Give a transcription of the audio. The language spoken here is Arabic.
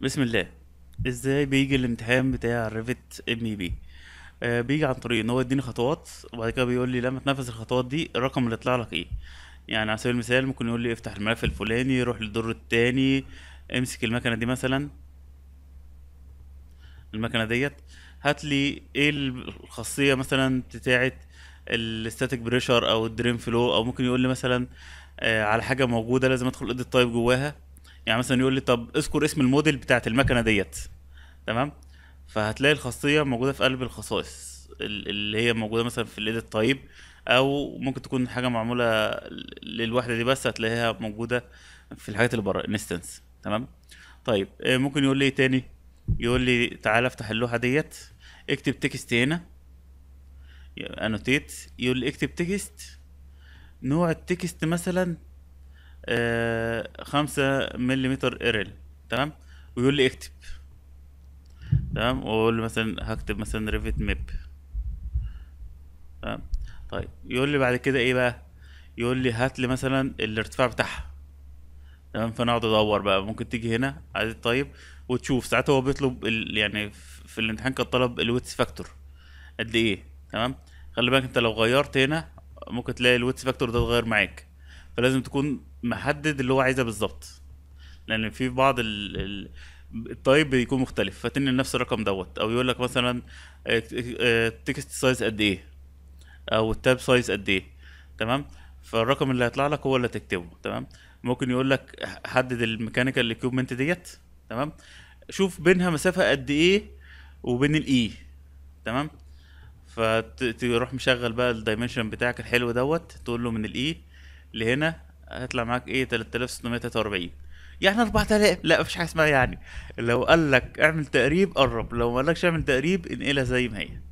بسم الله ازاي بيجي الامتحان بتاع ريفت ام اي بي آه بيجي عن طريق ان هو يديني خطوات وبعد كده بيقول لي لما تنفذ الخطوات دي الرقم اللي يطلع لك ايه يعني على سبيل المثال ممكن يقول لي افتح الملف الفلاني روح للدور التاني امسك المكنه دي مثلا المكنه ديت هات لي ايه الخاصيه مثلا بتاعه الستاتيك بريشر او الدرين فلو او ممكن يقول لي مثلا آه على حاجه موجوده لازم ادخل ادي تايب جواها يعني مثلا يقول لي طب اذكر اسم الموديل بتاعت المكنه ديت تمام فهتلاقي الخاصيه موجوده في قلب الخصائص اللي هي موجوده مثلا في الايد طيب او ممكن تكون حاجه معموله للوحده دي بس هتلاقيها موجوده في الحاجات اللي بره انستنس تمام طيب آه، ممكن يقول لي إيه تاني يقول لي تعالى افتح اللوحه ديت اكتب تكست هنا انوتيت يقول لي اكتب تكست نوع التكست مثلا 5 ملم ارل تمام ويقول لي اكتب تمام واقول له مثلا هكتب مثلا ريفت ميب تمام طيب يقول لي بعد كده ايه بقى يقول لي هات لي مثلا الارتفاع بتاعها تمام فانا اقعد ادور بقى ممكن تيجي هنا عادي طيب وتشوف ساعات هو بيطلب يعني في الامتحان كان طلب الويتس فاكتور قد ايه تمام خلي بالك انت لو غيرت هنا ممكن تلاقي الويتس فاكتور ده اتغير معاك فلازم تكون محدد اللي هو عايزها بالظبط لان في بعض ال... ال... بيكون مختلف فاتني نفس الرقم دوت او يقول لك مثلا التكست آه، آه، سايز قد ايه او التاب سايز قد ايه تمام فالرقم اللي هيطلع لك هو اللي هتكتبه تمام ممكن يقول لك حدد الميكانيكال اكيوبمنت ديت تمام شوف بينها مسافه قد ايه وبين الاي e، تمام فتروح مشغل بقى الدايمنشن بتاعك الحلو دوت تقول له من الاي e لهنا هيطلع معاك ايه 3643 يعني 4000 لا مفيش حاجه اسمها يعني لو قال لك اعمل تقريب قرب لو ما قالكش اعمل تقريب انقلها زي ما هي